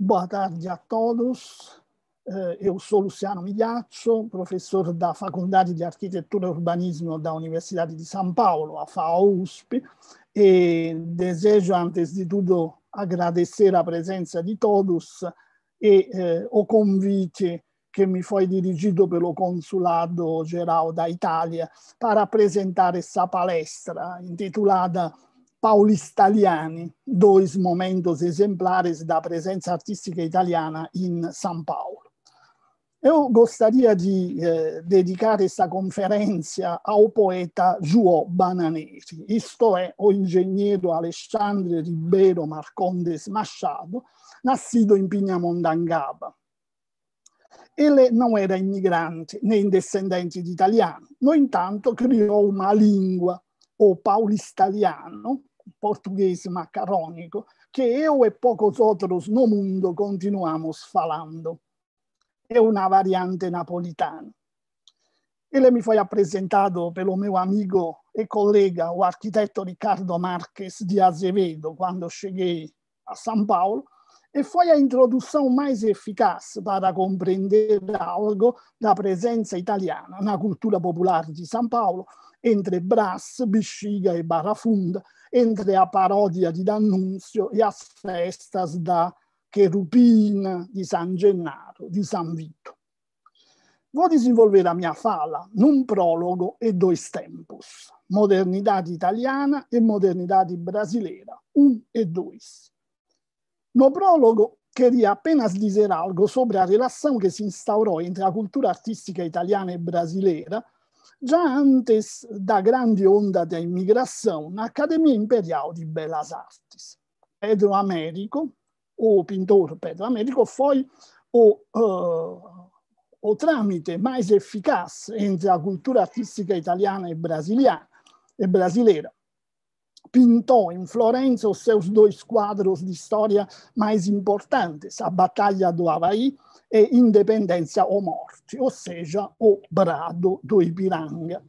Boa tarde a todos. Eh, eu sou Luciano Migliaccio, professor da Faculdade de Arquitetura e Urbanismo da Universidade de São Paulo, a FAO-USP, e desejo, antes de tudo, agradecer a presença de todos e eh, o convite que me foi dirigido pelo Consulado Geral da Itália para apresentar essa palestra intitulada paulistaliani, dois momentos exemplares da presença artística italiana em São Paulo. Eu gostaria de eh, dedicar esta conferência ao poeta João Bananeri, isto é, o engenheiro Alexandre Ribeiro Marcondes Machado, nascido em Pinhamondangaba. Ele não era imigrante nem descendente de italiano, no entanto criou uma língua, o paulistaliano, português macarrônico que eu e poucos outros no mundo continuamos falando. É uma variante napolitana. Ele me foi apresentado pelo meu amigo e colega, o arquiteto Ricardo Marques de Azevedo, quando cheguei a São Paulo, e foi a introdução mais eficaz para compreender algo da presença italiana na cultura popular de São Paulo, entre Brás, Bexiga e Barra Funda, entre a parodia di D'Annunzio e a festas da Querubina, di San Gennaro, di San Vito. Vou desenvolver la mia fala num prologo e due tempos, modernità italiana e modernità brasileira, un e due. No prologo queria appena dizer algo sobre a relação che si instaurò entre la cultura artistica italiana e brasileira, já antes da grande onda da imigração, na Academia Imperial de Belas Artes. Pedro Américo, o pintor Pedro Américo, foi o, uh, o trâmite mais eficaz entre a cultura artística italiana e brasileira, e brasileira pintou em Florença os seus dois quadros de história mais importantes, A Batalha do Havaí e Independência ou Morte, ou seja, O Brado do Ipiranga.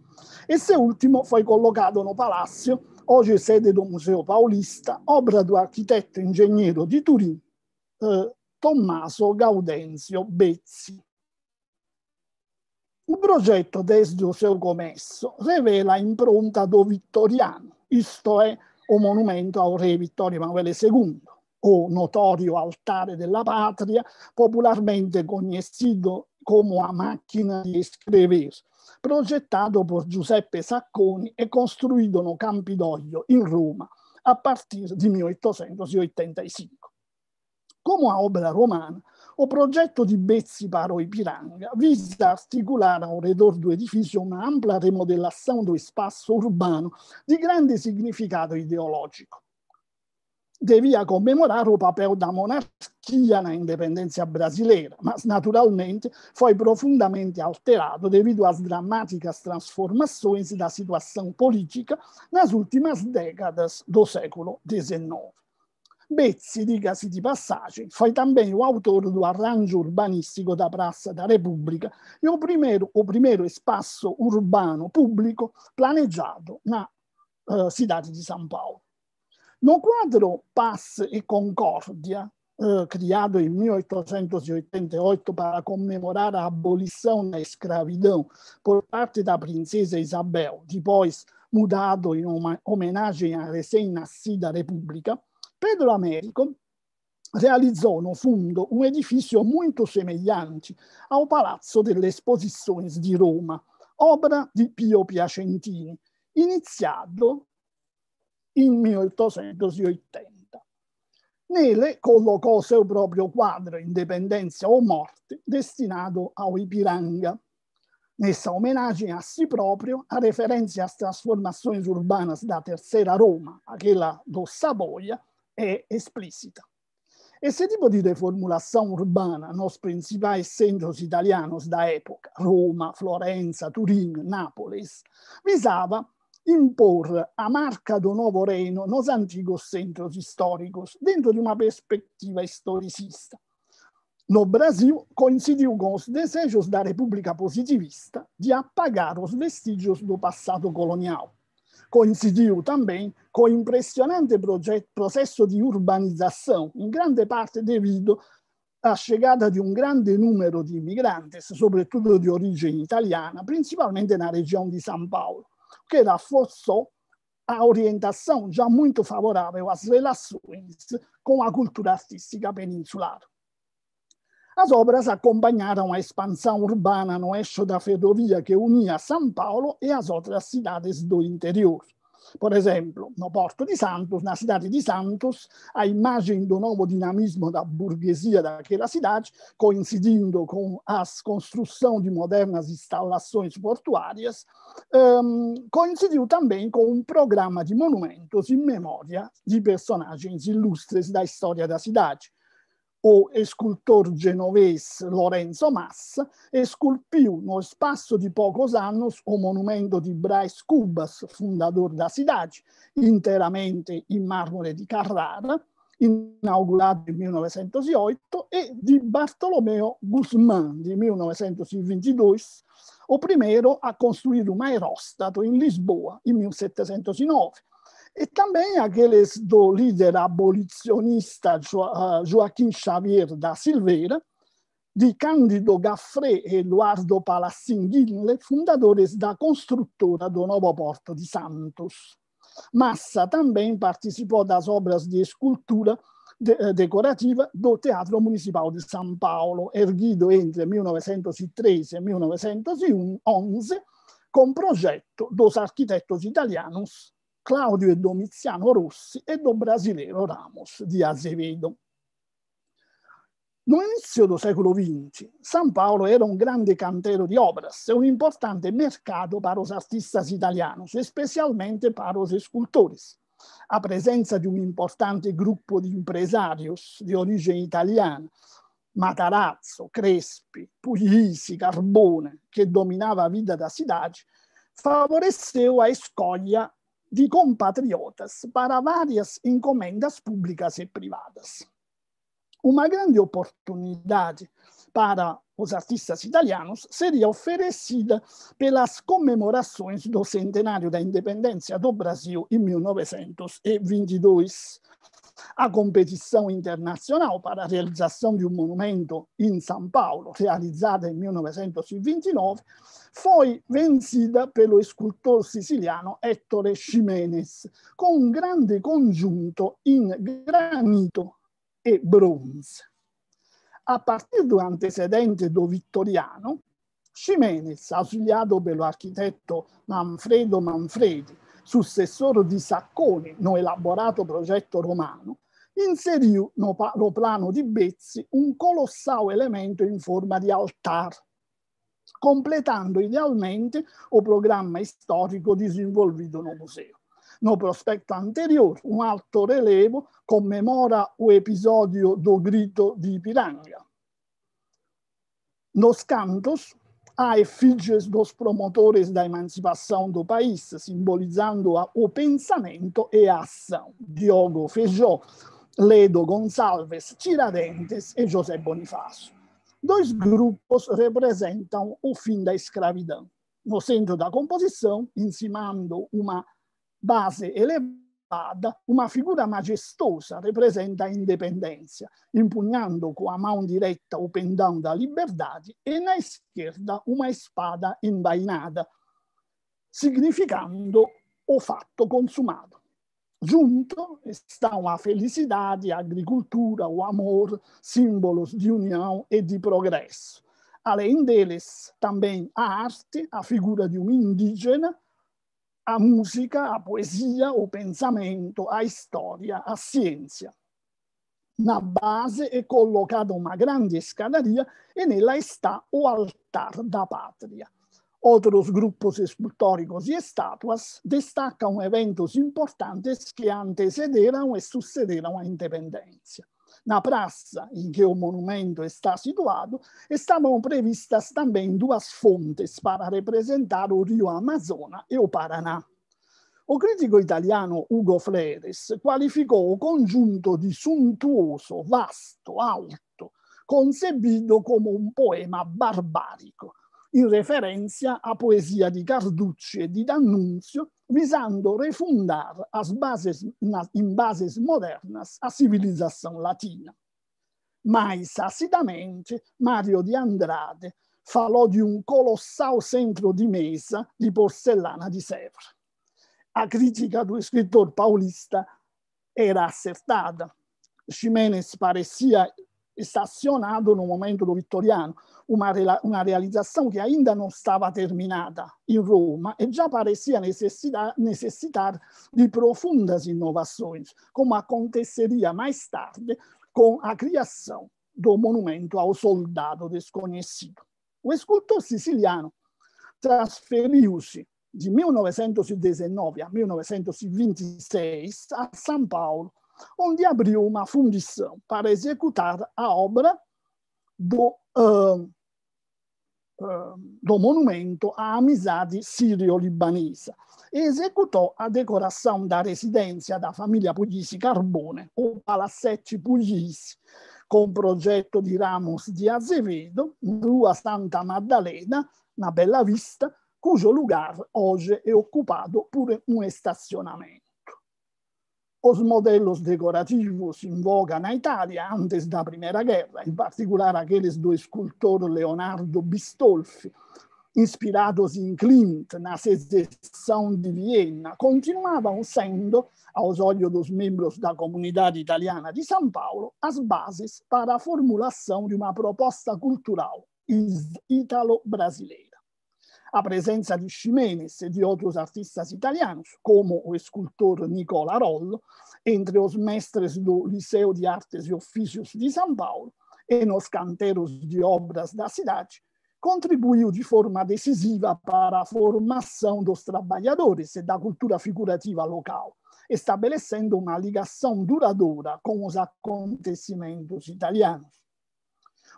Esse último foi colocado no Palácio, hoje sede do Museu Paulista, obra do arquiteto e engenheiro de Turim, eh, Tommaso Gaudenzio Bezzi. Un progetto desde o rivela impronta do vittoriano, isto è o monumento ao re Vittorio Emanuele II, o notorio altare della patria, popolarmente conocido come a macchina di escrever, progettato por Giuseppe Sacconi e costruito no Campidoglio, in Roma, a partire di 1885. Come a opera romana, O progetto di Bezzi Paro Ipiranga visa articular ao redor do edifício uma ampla remodelação do espaço urbano de grande significado ideológico. Devia comemorar o papel da monarquia na independência brasileira, mas naturalmente foi profundamente alterado devido às dramáticas transformações da situação política nas últimas décadas do século XIX. Bezzi, diga-se de passagem, foi também o autor do arranjo urbanístico da Praça da República e o primeiro, o primeiro espaço urbano público planejado na uh, eh, cidade de São Paulo. No quadro Paz e Concórdia, uh, eh, criado em 1888 para comemorar a abolição da escravidão por parte da princesa Isabel, depois mudado em uma homenagem à recém-nascida República, Pedro Américo realizzò no fundo un edificio molto semelhante al Palazzo delle Esposizioni di Roma, opera di Pio Piacentini, iniziato in 1880. Nele collocò seu proprio quadro Indipendenza o Morte, destinato ao Ipiranga. Nessa homenagem a si proprio, a referência às transformações urbanas da terceira Roma, aquela do Savoia, é explícita. Esse tipo di deformulazione urbana nos principais centros italianos da epoca, Roma, Florenza, Turin, Nápoles, visava imporre a marca do Novo Reino nos antigos centros históricos, dentro di una perspectiva historicista. No Brasil, coincidiu con os desejos da República Positivista di apagar os vestigios do passato colonial. coincidiu também com o impressionante processo de urbanização, em grande parte devido à chegada de um grande número de imigrantes, sobretudo de origem italiana, principalmente na região de São Paulo, que rafforzou a orientação já muito favorável às relações com a cultura artística peninsular. As obras acompanharam a expansão urbana no eixo da ferrovia que unia São Paulo e as outras cidades do interior. Por exemplo, no Porto de Santos, na cidade de Santos, a imagem do novo dinamismo da burguesia daquela cidade, coincidindo com a construção de modernas instalações portuárias, um, coincidiu também com um programa de monumentos em memória de personagens ilustres da história da cidade, o scultor genovese Lorenzo Massa e sculpiu no spasso di poucos anos o monumento di Braz Cubas, fundador da cidade, inteiramente em mármore de Carrara, inaugurato nel 1908, e di Bartolomeo Guzmán, di 1922, o primeiro a costruire un aerostato in Lisboa, in 1709. E também aqueles do líder abolicionista ah, Joaquim Xavier da Silveira, de Cândido Gaffré e Eduardo Palassinghille, fundadores da construtora do Novo Porto de Santos. Massa também participou das obras de escultura eh, decorativa do Teatro Municipal de São Paulo, erguido entre 1913 e 1911, com progetto dos arquitetos italianos Claudio e Domiziano Rossi e do brasileiro Ramos di Azevedo. No inizio del secolo XX, San Paolo era un grande cantero di obras e un importante mercato per os artisti italiani, specialmente per os escultores. A presenza di un importante gruppo di impresarios di origine italiana, Matarazzo, Crespi, Puglisi, Carbone, che dominava la vita da cidade, favoreceu a escolha de compatriotas para várias encomendas públicas e privadas. Uma grande oportunidade para os artistas italianos seria oferecida pelas comemorações do centenário da independência do Brasil em 1922. a competição internacional para a realização de um monumento em São Paulo, realizada em 1929, foi vencida pelo escultor siciliano Ettore Ximenes, com um grande conjunto em granito e bronze. A partir do antecedente do Vittoriano, Ximenes, auxiliado pelo architetto Manfredo Manfredi, successore di Sacconi, no elaborato progetto romano, inserì no plano di Bezzi un colossale elemento in forma di altar, completando idealmente il programma storico disinvolvido nel museo. No prospetto anteriore, un alto relevo commemora l'episodio do grito di Piranga. Nos cantos a effigies dos promotores da emancipazione do país, simbolizzando o pensamento e a ação. Diogo Feijó, Ledo Gonçalves Tiradentes e José Bonifácio. Dois grupos representam o fim da escravidão. No centro da composição, encimando uma base elevada, uma figura majestosa representa a independência, empunhando com a mão direita o pendão da liberdade e na esquerda uma espada embainada, significando o fato consumado junto estão a felicidade, a agricultura, o amor, símbolos de união e de progresso. Além deles, também a arte, a figura de um indígena, a música, a poesia, o pensamento, a história, a ciência. Na base é colocada uma grande escadaria e nela está o altar da pátria. Outros grupos escultóricos e estátuas destacam eventos importantes que antecederam e sucederam à independência. Na praça em que o monumento está situado, estavam previstas também duas fontes para representar o rio Amazonas e o Paraná. O crítico italiano Ugo Freires qualificou o conjunto de suntuoso, vasto, alto, concebido como um poema barbárico in referenza a poesia di Carducci e di D'Annunzio, visando refundar as bases, in bases modernas a civilizzazione latina. Mais acidamente, Mario di Andrade falou di un colossal centro di mesa di porcellana di Sèvres. A critica do escritor paulista era acertada. Ximenes parecia estacionado no momento do Vitoriano, uma, uma realização que ainda não estava terminada em Roma e já parecia necessitar, necessitar de profundas inovações, como aconteceria mais tarde com a criação do monumento ao soldado desconhecido. O escultor siciliano trasferiu-se de 1919 a 1926 a São Paulo onde abriu uma fundição para executar a obra do, uh, uh, do monumento à amizade sírio-libanesa. Executou a decoração da residência da família Puglisi Carbone, o Palacete Puglisi, com projeto de Ramos de Azevedo, Rua Santa Maddalena, na Bela Vista, cujo lugar hoje é ocupado por um estacionamento os modelos decorativos em voga na Itália antes da Primeira Guerra, em particular aqueles do escultor Leonardo Bistolfi, inspirados em Klimt na secessão de Viena, continuavam sendo, aos olhos dos membros da comunidade italiana de São Paulo, as bases para a formulação de uma proposta cultural italo-brasileira a presença di Ximenes e di outros artistas italianos, como o escultor Nicola Rollo, entre os mestres do Liceu de Artes e Ofícios de São Paulo e nos canteiros de obras da cidade, contribuiu de forma decisiva para a formação dos trabalhadores e da cultura figurativa local, estabelecendo uma ligação duradoura com os acontecimentos italianos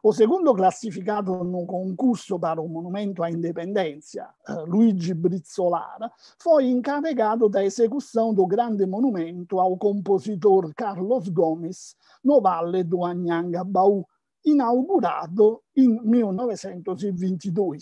o segundo classificato in un concorso per un monumento a indipendenza, eh, Luigi Brizzolara, fu incaricato da esecuzione do grande monumento ao compositor Carlos Gomes no Valle do Anhangabaú, inaugurato in 1922.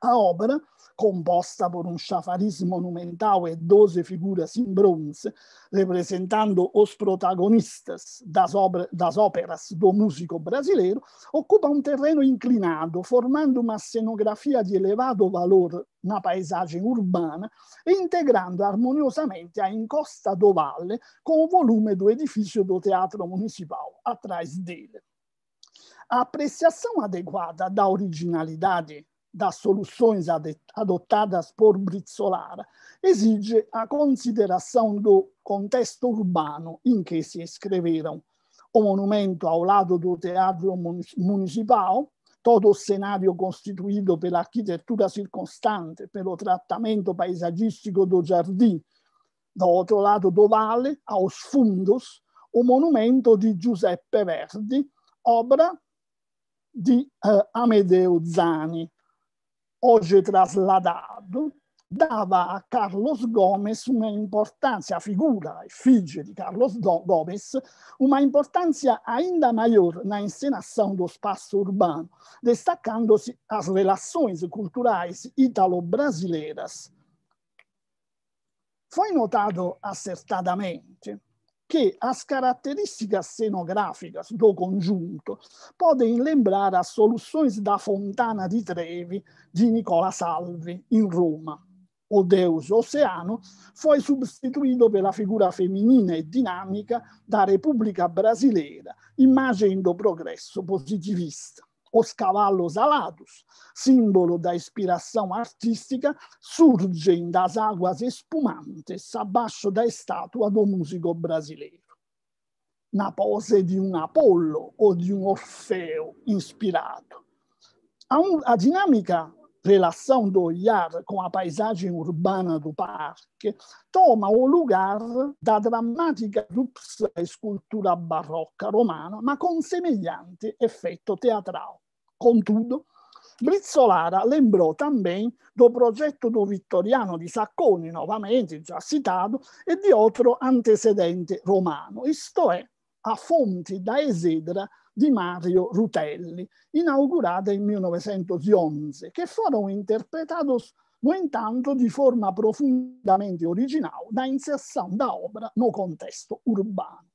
A opera, composta por um chafariz monumental e 12 figuras em bronze, representando os protagonistas das, obra, das óperas do músico brasileiro, ocupa um terreno inclinado, formando uma cenografia de elevado valor na paisagem urbana e integrando harmoniosamente a encosta do Vale com o volume do edifício do Teatro Municipal atrás dele. A apreciação adequada da originalidade da soluções adotadas por Brizzolara, exige a consideração do contexto urbano em que se escreveram o monumento ao lado do Teatro Municipal, todo o cenário constituído pela arquitetura circostante, pelo tratamento paesagístico do jardim, do outro lado do vale, aos fundos, o monumento di Giuseppe Verdi, obra di eh, Amedeo Zani, hoje trasladado, dava a Carlos Gomes uma importância, a figura, a efígie de Carlos Gomes, uma importância ainda maior na encenação do espaço urbano, destacando-se as relações culturais italo-brasileiras. Foi notado acertadamente que as características cenográficas do conjunto podem lembrar as soluções da Fontana di Trevi de Nicola Salvi, em Roma. O deus oceano foi substituído pela figura feminina e dinâmica da República Brasileira, imagem do progresso positivista os cavalos alados, símbolo da inspiração artística, surgem das águas espumantes abaixo da estátua do músico brasileiro. Na pose de um Apolo ou de um Orfeu inspirado. A, um, a dinâmica relação do olhar com a paisagem urbana do parque, toma o lugar da drammatica ruptura da escultura barroca romana, ma con semelhante effetto teatral. Contudo, Brizzolara lembrou também do progetto do Vittoriano di Sacconi, novamente già citato, e di altro antecedente romano, isto è, a fonte da Esedra di Mario Rutelli, inaugurada em 1911, que foram interpretados no entanto de forma profundamente original da inserção da obra no contexto urbano.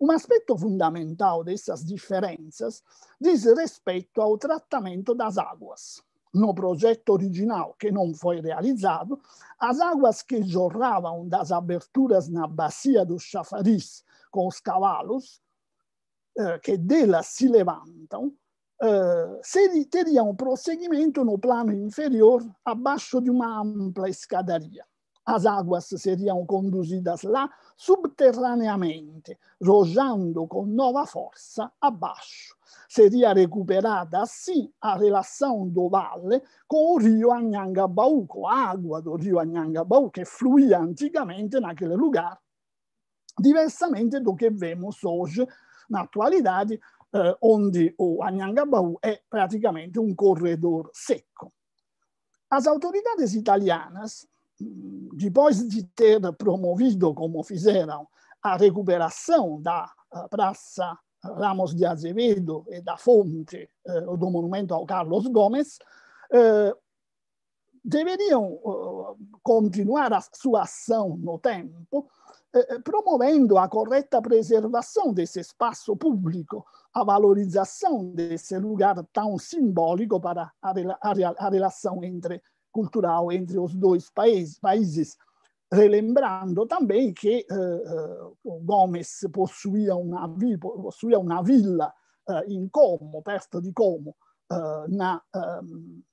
Um aspecto fundamental dessas diferenças diz respeito ao tratamento das águas. No projeto original, que não foi realizado, as águas que jorravam das aberturas na bacia do chafariz com os cavalos eh, che della si levantano, então, eh, teria un proseguimento no plano inferior abaixo de uma ampla escadaria. As águas seriam conduzidas lá subterraneamente, rojando com nova força abaixo. Seria recuperada assim a relação do vale com o rio Anhangabaú, com a água do rio Anhangabaú, que fluía antigamente naquele lugar, diversamente do que vemos hoje na atualidade, eh, onde o Anhangabaú é praticamente um corredor seco. As autoridades italianas, mm, depois de ter promovido, como fizeram, a recuperação da eh, Praça Ramos de Azevedo e da fonte eh, do monumento ao Carlos Gomes, eh, deveriam uh, continuar a sua ação no tempo, eh, eh, promovendo a correta preservação desse espaço público, a valorização desse lugar tão simbólico para a, a, a relação entre cultural entre os dois países, países relembrando também que eh, Gomes possuía uma, possuía uma villa eh, Como, perto de Como, na, um, ehm,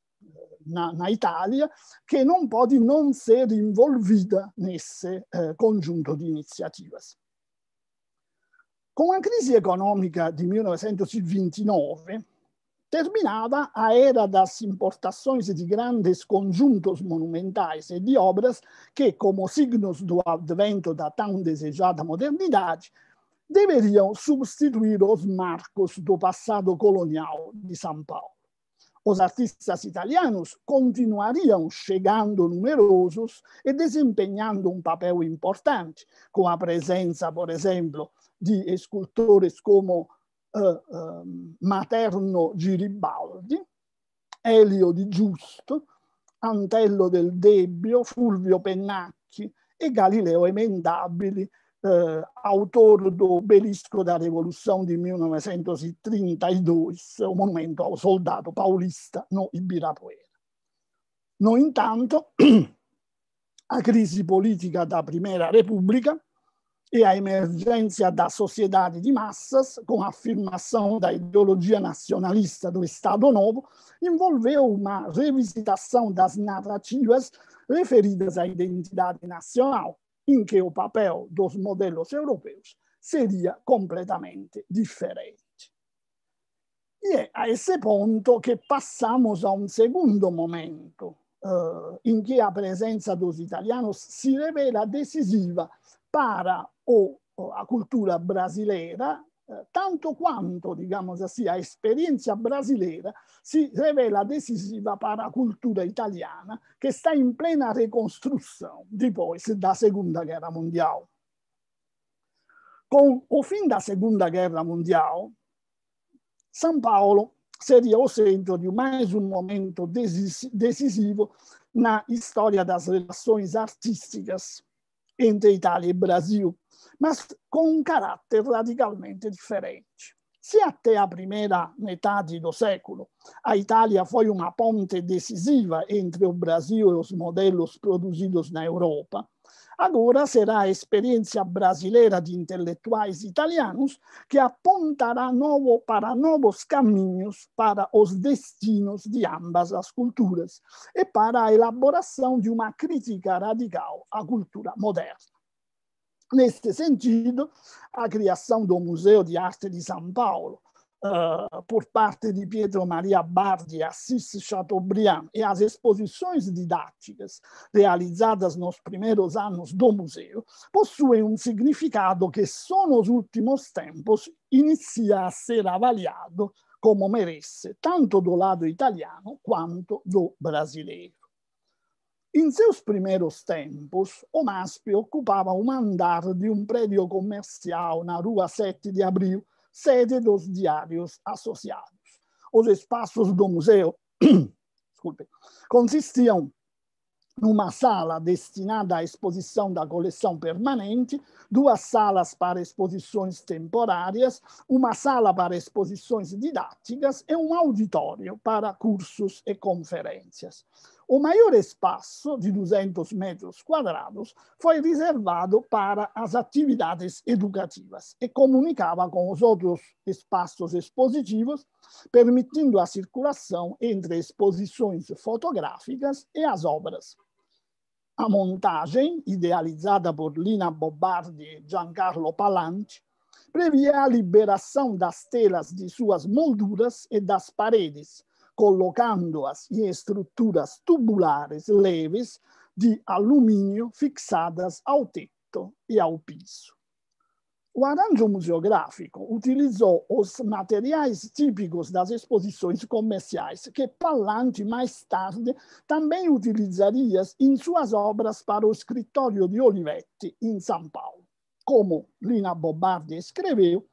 na, na, Itália, que não pode não ser envolvida nesse eh, conjunto de iniciativas. Com a crise econômica de 1929, terminava a era das importações de grandes conjuntos monumentais e de obras que, como signos do advento da tão desejada modernidade, deveriam substituir os marcos do passado colonial de São Paulo. Os artistas italianos continuariam chegando numerosos e desempenhando um papel importante, com a presença, por exemplo, de escultores como uh, uh, Materno Giribaldi, Elio di Giusto, Antello del Debbio, Fulvio Pennacchi e Galileo Emendabili, Eh, autor do Belisco da Revolução de 1932, o monumento ao soldado paulista no Ibirapuera. No entanto, a crise política da Primeira República e a emergência da sociedade de massas, com a afirmação da ideologia nacionalista do Estado Novo, envolveu uma revisitação das narrativas referidas à identidade nacional, in que o papel dos modelos europeos seria completamente diferente. E è a esse punto che passamos a un secondo momento eh, in cui a presenza dos italianos si rivela decisiva para o, a cultura brasileira tanto quanto, digamos assim, a experiência brasileira se revela decisiva para a cultura italiana que está em plena reconstrução depois da Segunda Guerra Mundial. Com o fim da Segunda Guerra Mundial, São Paulo seria o centro de mais um momento decisivo na história das relações artísticas entre Itália e Brasil mas com um caráter radicalmente diferente. Se até a primeira metade do século a Itália foi uma ponte decisiva entre o Brasil e os modelos produzidos na Europa, agora será a experiência brasileira de intelectuais italianos que apontará novo para novos caminhos para os destinos de ambas as culturas e para a elaboração de uma crítica radical à cultura moderna. Nesse sentido, a criação do Museu de Arte de São Paulo, uh, por parte de Pietro Maria Bardi, Assis Chateaubriand, e as exposições didáticas realizadas nos primeiros anos do museu, possuem um significado que só nos últimos tempos inicia a ser avaliado como merece, tanto do lado italiano quanto do brasileiro. Em seus primeiros tempos, o MASP ocupava um andar de um prédio comercial na Rua 7 de Abril, sede dos Diários Associados. Os espaços do museu desculpe, consistiam numa sala destinada à exposição da coleção permanente, duas salas para exposições temporárias, uma sala para exposições didáticas e um auditório para cursos e conferências. O maior espaço, de 200 metros quadrados, foi reservado para as atividades educativas e comunicava com os outros espaços expositivos, permitindo a circulação entre exposições fotográficas e as obras. A montagem, idealizada por Lina Bobardi e Giancarlo Palanti, previa a liberação das telas de suas molduras e das paredes, colocando-as em estruturas tubulares leves de alumínio fixadas ao teto e ao piso. O arranjo museográfico utilizou os materiais típicos das exposições comerciais, que Pallanti mais tarde também utilizaria em suas obras para o escritório de Olivetti, em São Paulo. Como Lina Bobardi escreveu,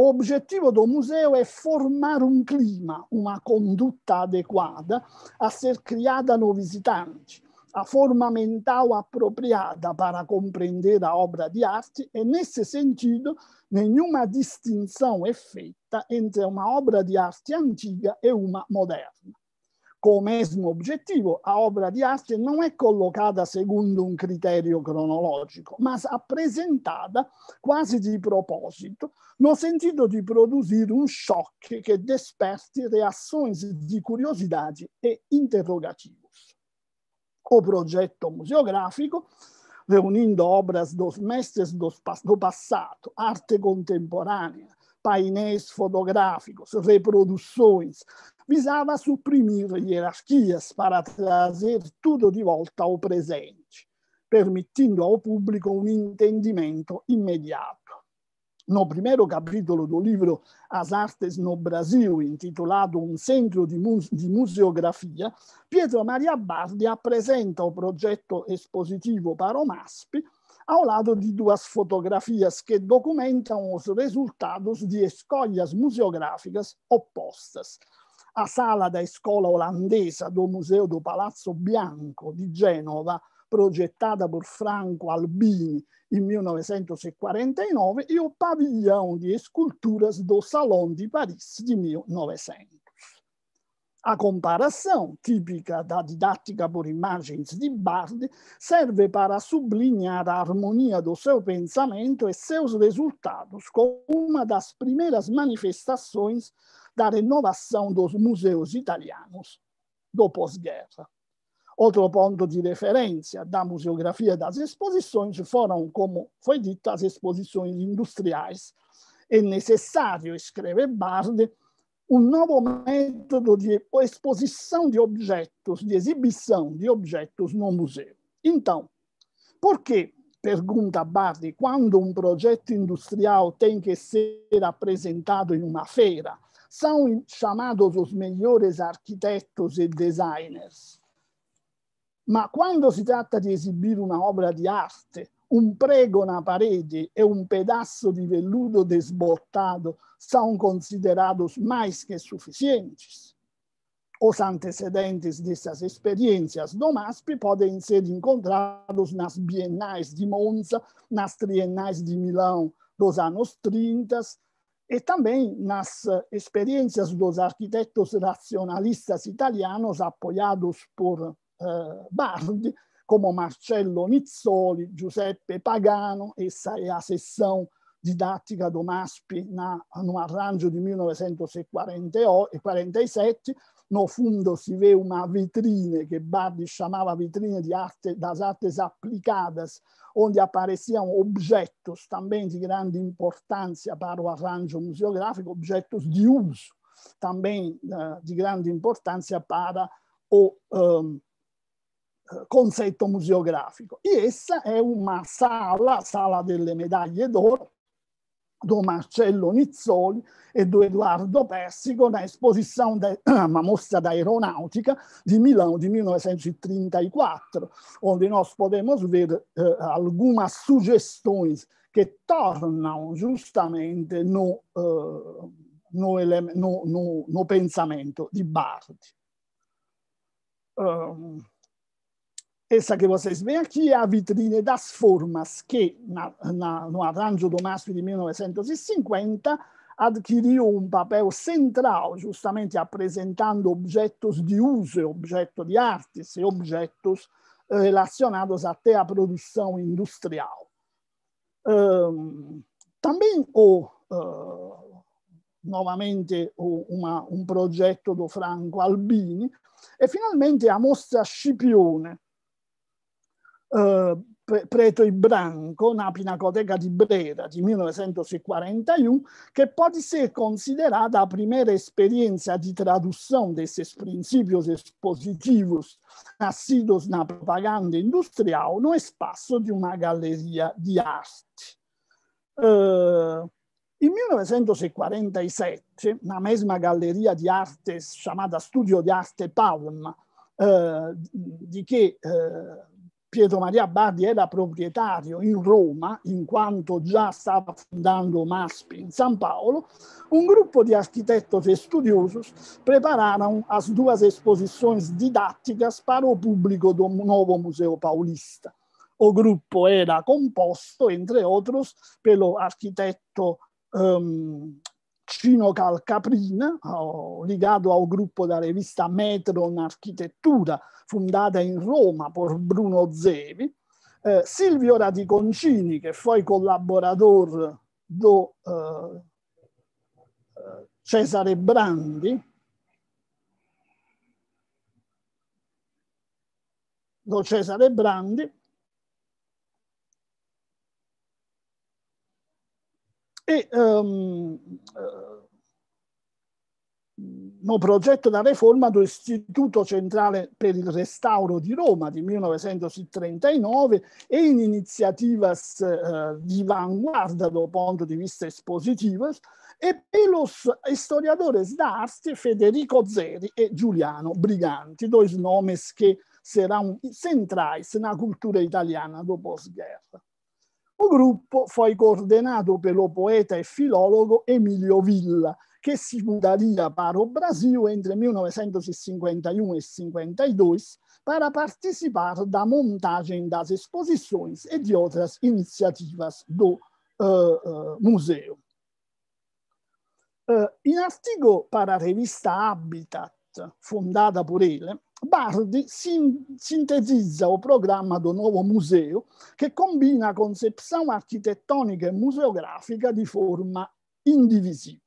o objetivo do museu é formar um clima, uma conduta adequada a ser criada no visitante. A forma mental apropriada para compreender a obra de arte e, nesse sentido, nenhuma distinção é feita entre uma obra de arte antiga e uma moderna com o mesmo objetivo, a obra de arte não é colocada segundo um critério cronológico, mas apresentada quase de propósito, no sentido de produzir um choque que desperte reações de curiosidade e interrogativos. O projeto museográfico, reunindo obras dos mestres do passado, arte contemporânea, painéis fotográficos, reproduções, visava suprimir hierarquias para trazer tudo de volta ao presente, permitindo ao público um entendimento imediato. No primeiro capítulo do livro As Artes no Brasil, intitulado Um Centro de, Muse de Museografia, Pietro Maria Bardi apresenta o projeto espositivo para o MASP, ao lado de duas fotografias que documentam os resultados de escolhas museográficas opostas, a sala da scuola holandesa do Museo do Palazzo Bianco di Genova, progettata por Franco Albini em 1949, e o pavilhão de esculturas do Salão de Paris de 1900. A comparação, típica da didática por imagens de Bardi, serve para sublinhar a harmonia do seu pensamento e seus resultados, com uma das primeiras manifestações da renovação dos museus italianos do pós-guerra. Outro ponto de referência da museografia das exposições foram, como foi dito, as exposições industriais. É necessário, escreve Bardi, um novo método de exposição de objetos, de exibição de objetos no museu. Então, por que, pergunta Bardi, quando um projeto industrial tem que ser apresentado em uma feira, são chamados os melhores arquitetos e designers. Mas quando se trata de exibir uma obra de arte, um prego na parede e um pedaço de veludo desbotado são considerados mais que suficientes. Os antecedentes dessas experiências do MASP podem ser encontrados nas bienais de Monza, nas triennais de Milão dos anos 30, e também nas eh, experiências dos arquitetos racionalistas italianos apoiados por eh, Bardi, como Marcello Nizzoli, Giuseppe Pagano, essa é a sessão didática do MASPI na, no arranjo de 1947, no fundo si vê uma vitrine que Bardi chamava vitrine de arte, das artes aplicadas onde apareciam objetos também de grande importância para o arranjo museográfico, objetos de uso também uh, de grande importância para o um, ehm, eh, conceito museográfico. E essa é uma sala, sala delle medaglie d'oro, do Marcello Nizzoli e do Edoardo Persico na esposizione, da uma mostra d'aeronautica di Milano di 1934, onde nós podemos ver eh, algumas sugestões que tornam justamente no, eh, no, no, no, no pensamento di Bardi. Um, essa que vocês veem aqui é a vitrine das formas que, na, na, no arranjo do MASP de 1950, adquiriu um papel central, justamente apresentando objetos de uso, objetos de artes e objetos eh, relacionados até à produção industrial. Um, também o uh, novamente uma, um projeto do Franco Albini e finalmente a mostra Scipione eh, preto e Branco na Pinacoteca de Brera de 1941, que pode ser considerada a primeira experiência de tradução desses princípios expositivos nascidos na propaganda industrial no espaço de uma galeria de arte. Uh, em 1947, na mesma galeria de artes chamada Studio de Arte Palma, uh, eh, de que uh, Pietro Maria Bardi era proprietario in Roma, in quanto già stava fondando Maspi in San Paolo, un gruppo di arquitetos e estudiosos prepararam as duas exposições didáticas para o público do novo Museu Paulista. O gruppo era composto, entre outros, pelo arquiteto um, ehm, Cino Calcaprina, oh, ligato al gruppo della rivista Metron Architettura, fondata in Roma por Bruno Zevi, eh, Silvio Radiconcini, che poi collaboratore do eh, eh, Cesare Brandi, do Cesare Brandi, E um, no, progetta la riforma dell'Istituto Centrale per il Restauro di Roma di 1939 e in iniziative uh, di vanguardia dal punto di vista espositivo e per pelos historiadores d'arte Federico Zeri e Giuliano Briganti, due nomi che saranno centrali nella cultura italiana dopo la guerra gruppo foi coordenado pelo poeta e filologo Emilio Villa, que se mudaria para o Brasil entre 1951 e 52 para participar da montagem das exposições e di altre iniziative do uh, eh, uh, eh, museu. Uh, eh, in articolo per la rivista Habitat, fondata por ele, Bardi sintetizza o programma do nuovo museo che combina concepção architettonica e museografica di forma indivisibile.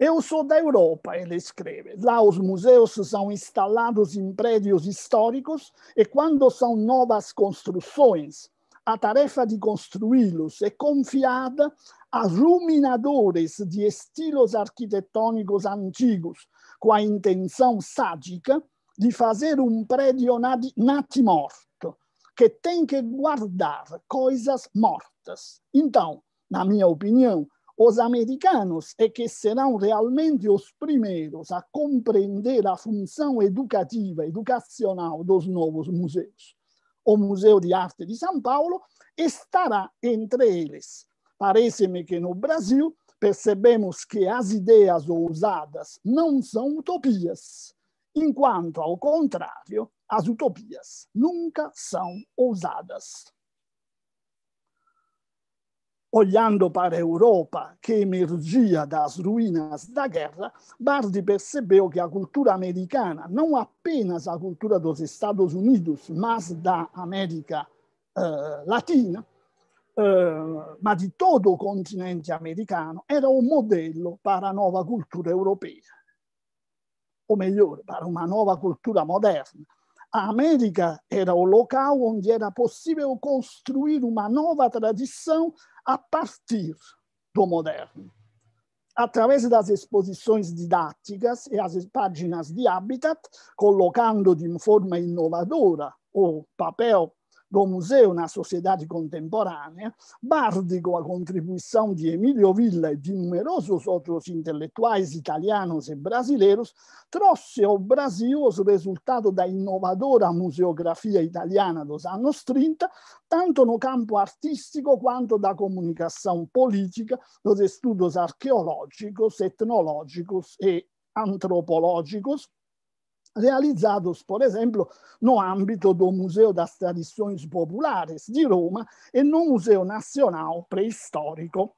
Eu sou da Europa, ele escreve. Lá os museus são instalados em prédios históricos e quando são novas construções, a tarefa de construí-los é confiada a ruminadores de estilos arquitetônicos antigos, com a intenção sádica de fazer um prédio natimorto, que tem que guardar coisas mortas. Então, na minha opinião, os americanos é que serão realmente os primeiros a compreender a função educativa, educacional dos novos museus o Museu de Arte de São Paulo, estará entre eles. Parece-me que no Brasil percebemos que as ideias ousadas não são utopias, enquanto, ao contrário, as utopias nunca são ousadas. olhando para a Europa, che emergia das ruínas da guerra, Bardi percebeu che a cultura americana, non apenas a cultura dos Estados Unidos, ma da América uh, eh, Latina, uh, ma di tutto il continente americano, era un modello para a nova cultura europea, Ou melhor, para uma nova cultura moderna. a América era o local onde era possível construir uma nova tradição a partir do moderno. Através das exposições didáticas e as páginas de Habitat, colocando de forma inovadora o papel do museu na sociedade contemporânea, Bardi, com a contribuição de Emílio Villa e de numerosos outros intelectuais italianos e brasileiros, trouxe ao Brasil os resultados da inovadora museografia italiana dos anos 30, tanto no campo artístico quanto da comunicação política, dos estudos arqueológicos, etnológicos e antropológicos, realizzato, per esempio, no âmbito do Museo das Tradições Populares di Roma e no Museo Nazionale Preistorico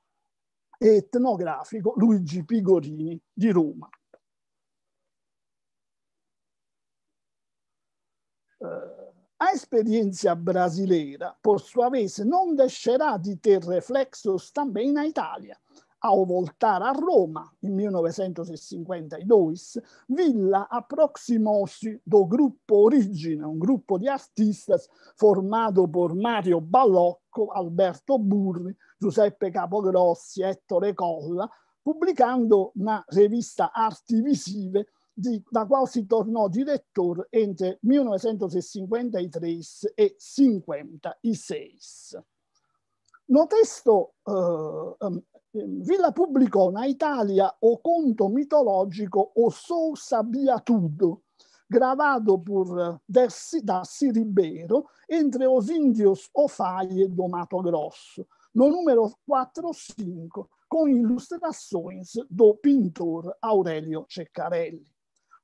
e Etnografico Luigi Pigorini di Roma. Eh, a esperienza brasileira, por sua vez, non deixará di ter reflexos também na Italia a voltar a Roma, in 1952, Villa aproximou-se do grupo Origina, um grupo de artistas formado por Mario Balocco, Alberto Burri, Giuseppe Capogrossi, Ettore Colla, pubblicando una rivista Arti Visive di, da quale si tornò direttore entre 1953 e 1956. No testo eh, ehm, Ehm, Villa Publicona, Italia o conto mitologico o sou sabiatudo, gravato por eh, Dersi, Darcy Ribeiro, entre os índios Ofaie do Mato Grosso, no número 5, con illustrazioni do pintor Aurelio Ceccarelli.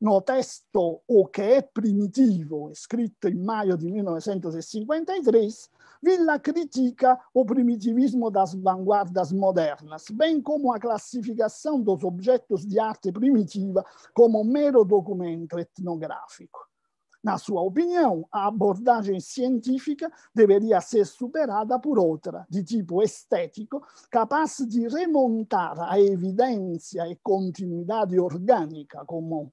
no testo o que é primitivo, escrito em maio de 1953, Villa critica o primitivismo das vanguardas modernas, bem como a classificação dos objetos de arte primitiva como mero documento etnográfico. Na sua opinião, a abordagem científica deveria ser superada por outra, de tipo estético, capaz de remontar à evidência e continuidade orgânica comum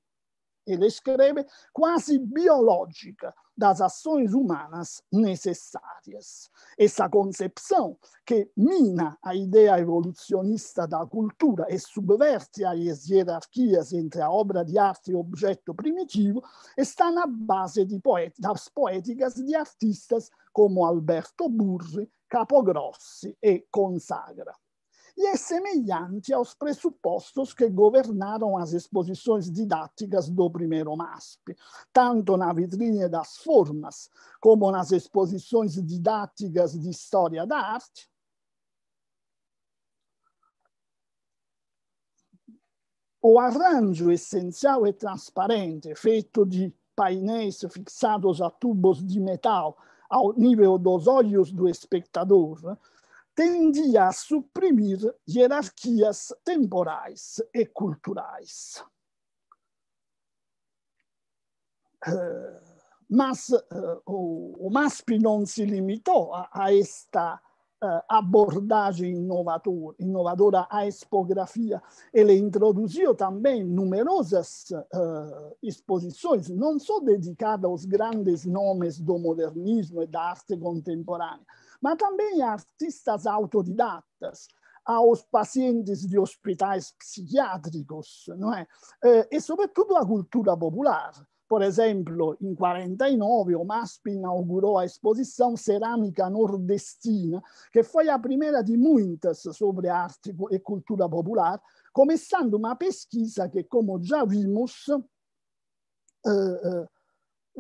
ele escreve, quase biológica das ações humanas necessárias. Essa concepção, que mina a ideia evolucionista da cultura e subverte as hierarquias entre a obra de arte e o objeto primitivo, está na base de poet das poéticas de artistas como Alberto Burri, Capogrossi e Consagra e é semelhante aos pressupostos que governaram as exposições didáticas do primeiro MASP, tanto na vitrine das formas como nas exposições didáticas de história da arte, o arranjo essencial e transparente, feito de painéis fixados a tubos de metal ao nível dos olhos do espectador, tende a suprimir hierarquias temporais e culturais. Eh, mas eh, o MASP não se limitou a esta eh, abordagem inovadora à expografia. Ele introduziu também numerosas exposições, não só dedicadas aos grandes nomes do modernismo e da arte contemporânea, mas também a artistas autodidatas, aos pacientes de hospitais psiquiátricos, não é? Eh, e, sobretudo, à cultura popular. Por exemplo, em 49, o MASP inaugurou a exposição Cerâmica Nordestina, que foi a primeira de muitas sobre arte e cultura popular, começando uma pesquisa que, como já vimos, eh, eh,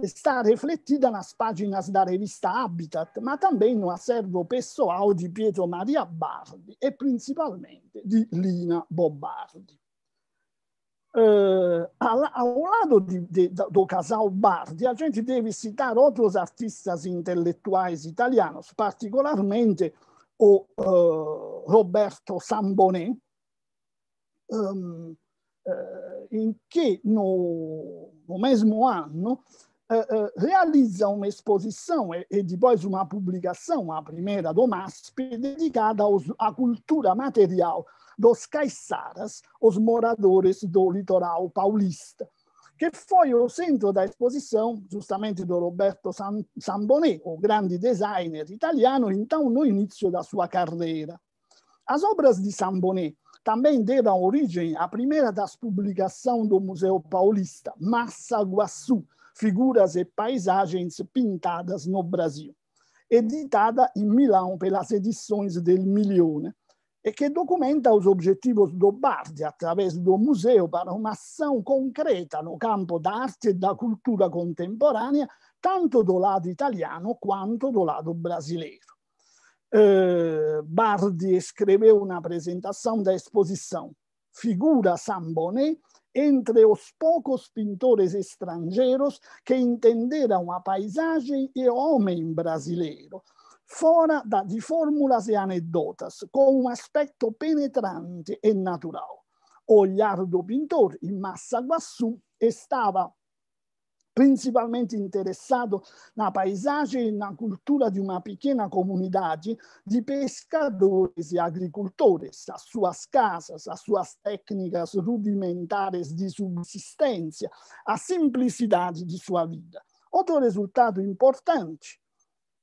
está refletida nas paginas da revista Habitat, mas também no acervo pessoal di Pietro Maria Bardi e principalmente di Lina Bobardi. Uh, eh, ao lado de, do casal Bardi, a gente deve citar altri artisti intellettuali italiani, particolarmente o uh, Roberto Sambonè, um, uh, em que no, no mesmo ano Eh, eh, realiza uma exposição e, eh, depois uma publicação, a primeira do MASP, dedicada aos, à cultura material dos caiçaras, os moradores do litoral paulista, que foi o centro da exposição justamente do Roberto Sambonet, o grande designer italiano, então no início da sua carreira. As obras de Sambonet também deram origem à primeira das publicações do Museu Paulista, Massa Guaçu, Figuras e Paisagens Pintadas no Brasil, editada em Milão pelas edições del Milione, né? e que documenta os objetivos do Bardi através do museu para uma ação concreta no campo da arte e da cultura contemporânea, tanto do lado italiano quanto do lado brasileiro. Eh, Bardi escreveu na apresentação da exposição Figura Sambonet, entre os poucos pintores estrangeiros que entenderam a paisagem e o homem brasileiro, fora da, de fórmulas e anedotas, com um aspecto penetrante e natural. O olhar do pintor, em Massa Guaçu, estava principalmente interessado na paisagem e na cultura de uma pequena comunidade de pescadores e agricultores, as suas casas, as suas técnicas rudimentares de subsistência, a simplicidade de sua vida. Outro resultado importante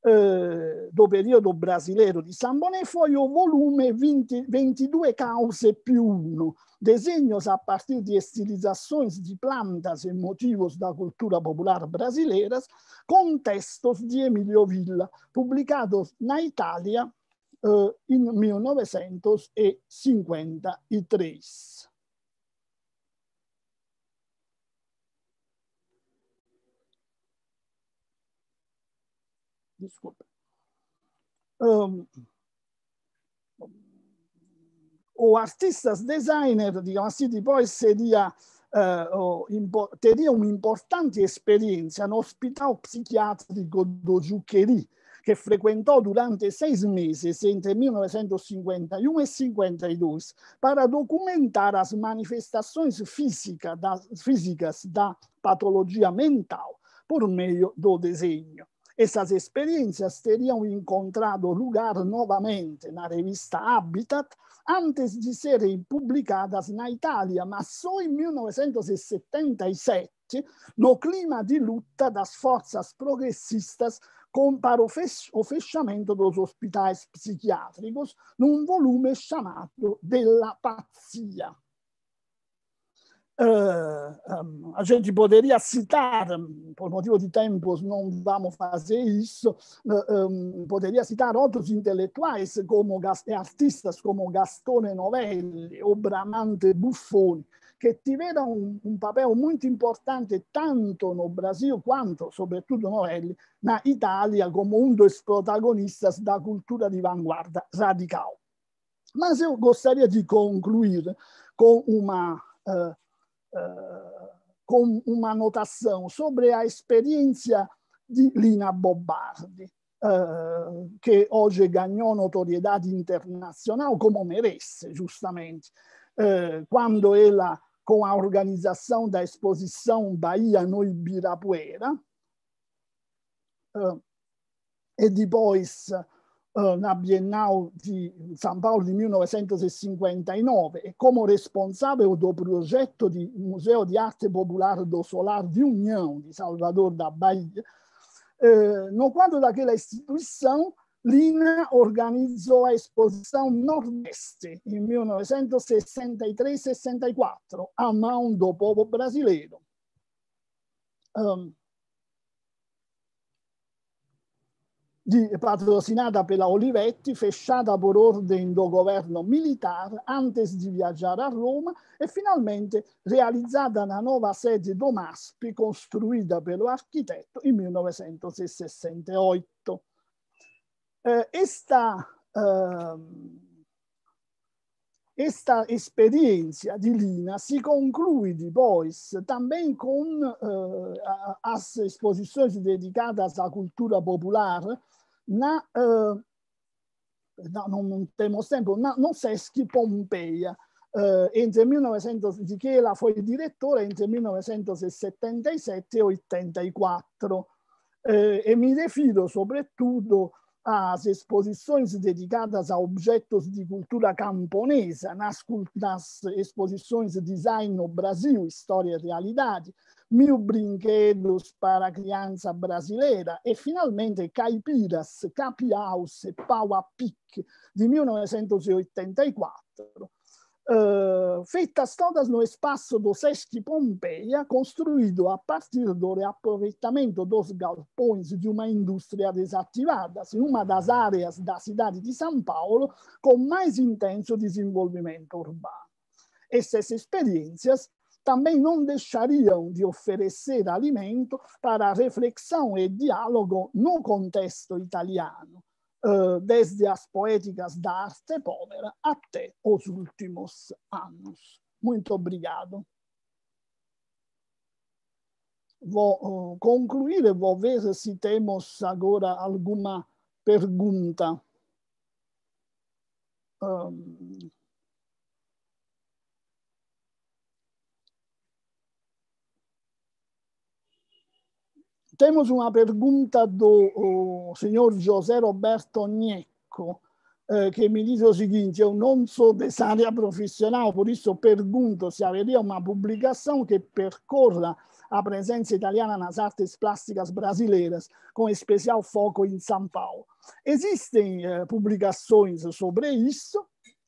Eh, do periodo brasileiro di Sambonè foi o volume 20, 22 cause più 1, desenhos a partir de estilizações de plantas e motivos da cultura popular brasileira, com textos de Emilio Villa, publicados na Itália eh, in 1953. Disculpe. Um, o artista designer, di sì, di poi se dia, eh, uh, oh, teria un'importante esperienza all'ospedale psichiatrico do Giuccheri, che frequentò durante sei mesi, entre 1951 e 52, um per documentare le manifestazioni fisiche da, físicas da patologia mental por meio do desenho. Essas experiências teriam encontrado lugar novamente na revista Habitat antes de serem publicadas na Itália, mas só em 1977, no clima de luta das forças progressistas para o fechamento dos hospitais psiquiátricos, num volume chamado Della Pazzia. Eh, ehm, a gente poderia citar, mm, por motivo de tempo não vamos fazer isso, eh, ehm, poderia citar outros intelectuais como artistas como Gastone Novelli ou Bramante Buffoni, que tiveram um, um, papel muito importante tanto no Brasil quanto, sobretudo Novelli, na Itália como um dos protagonistas da cultura de vanguarda radical. Mas eu gostaria de concluir com uma uh, eh, Eh, com uma anotação sobre a experiência de Lina Bobardi, uh, hoje ganhou notoriedade internacional, como merece, justamente, uh, quando ela, com a organização da exposição Bahia no Ibirapuera, uh, e depois la eh, Biennale di San Paolo di 1959 e come responsabile del progetto di Museo di Arte Popolare do Solar di União di Salvador da Bahia, eh, no quadro daquela instituição, Lina organizzò a Exposição Nordeste in 1963-64 a mão do povo brasileiro. Um, patrocinada pela Olivetti, fechada por ordine do governo militare, antes di viaggiare a Roma e finalmente realizzata una nuova sede do MASP, construída pelo arquiteto em eh, 1968. questa esta ehm, esperienza di Lina si conclude poi também com eh, as esposizioni dedicate alla cultura popolare, na, uh, no, non, temo sempre, na, non Seschi Pompeia. Uh, entre 1900, di che la fu il direttore entre 1977 e 1984 eh, e mi rifido soprattutto as exposições dedicadas a objetos de cultura camponesa, nas, nas exposições Design no Brasil, História e Realidade, Mil Brinquedos para a Criança Brasileira e, finalmente, Caipiras, Cap House e Pau a Pique, de 1984. uh, eh, feitas todas no espaço do SESC Pompeia, construído a partir do reaproveitamento dos galpões de uma indústria desativada, em assim, uma das áreas da cidade de São Paulo com mais intenso desenvolvimento urbano. Essas experiências também não deixariam de oferecer alimento para reflexão e diálogo no contexto italiano eh, desde as poéticas da arte povera até os últimos anos. Muito obrigado. Vou eh, concluir, vou ver se temos agora alguma pergunta. Um... Ehm, temos uma pergunta do senhor José Roberto Gnecco, eh, que me diz o seguinte: Eu não sou dessa área profissional, por isso pergunto se haveria uma publicação que percorra a presença italiana nas artes plásticas brasileiras, com especial foco em São Paulo. Existem eh, publicações sobre isso,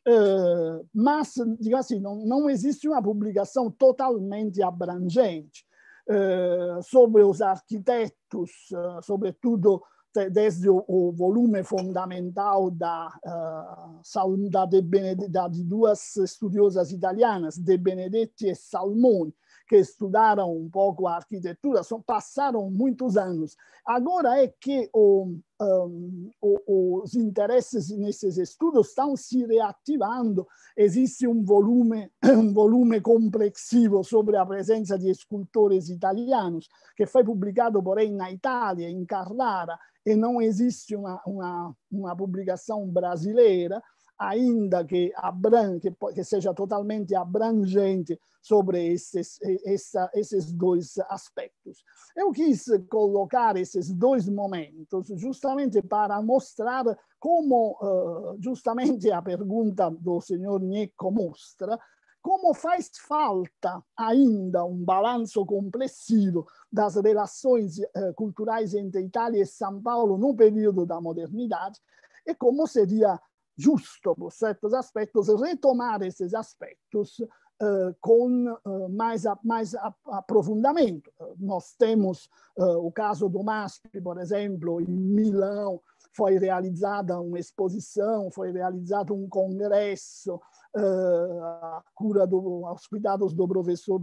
eh, mas, digamos assim, não, não existe uma publicação totalmente abrangente. Eh, sobre sobrios architectus, eh, soprattutto desde o volume fondamentale da, eh, da, de Bened- da di due studiosas italianas, De Benedetti e Salmoni, que estudaram um pouco a arquitetura, só passaram muitos anos. Agora é que o, um, os interesses nesses estudos estão se reativando. Existe um volume, um volume complexivo sobre a presença de escultores italianos, que foi publicado, porém, na Itália, em Carrara, e não existe uma, uma, uma publicação brasileira ainda que abrange, que seja totalmente abrangente sobre esses, essa, esses dois aspectos. Eu quis colocar esses dois momentos justamente para mostrar como, ah, justamente a pergunta do senhor Nieco mostra, como faz falta ainda um balanço complessivo das relações eh, culturais entre Itália e São Paulo no período da modernidade e como seria justo por certos aspectos, retomar esses aspectos Uh, com uh, mais, a, mais a, aprofundamento. Uh, nós temos eh, o caso do MASP, por exemplo, em Milão, foi realizada uma exposição, foi realizado um congresso uh, à cura do, aos cuidados do professor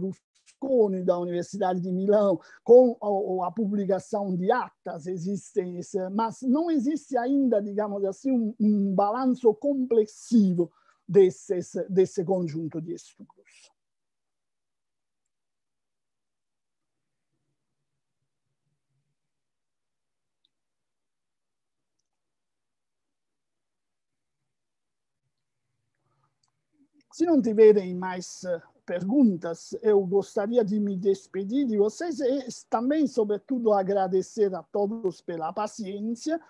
da Universidade de Milão, com a, a publicação de atas, existem, mas não existe ainda, digamos assim, um, um balanço complexivo desses, desse conjunto de estudos. se não tiverem mais eh, perguntas. Eu gostaria de me despedir de vocês e também, sobretudo, agradecer a todos pela paciência.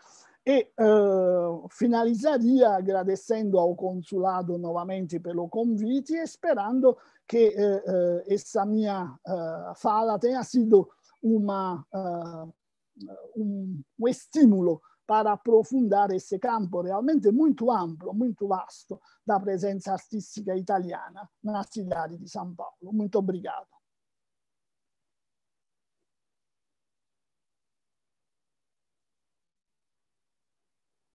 E uh, ah, finalizzaria agradecendo ao consulato novamente pelo convite e sperando che uh, eh, eh, essa mia uh, ah, fala tenha sido uma, uh, um, um estímulo per approfondire esse campo realmente muito amplo, molto vasto da presenza artistica italiana na cidade di San Paolo. Muito obrigado.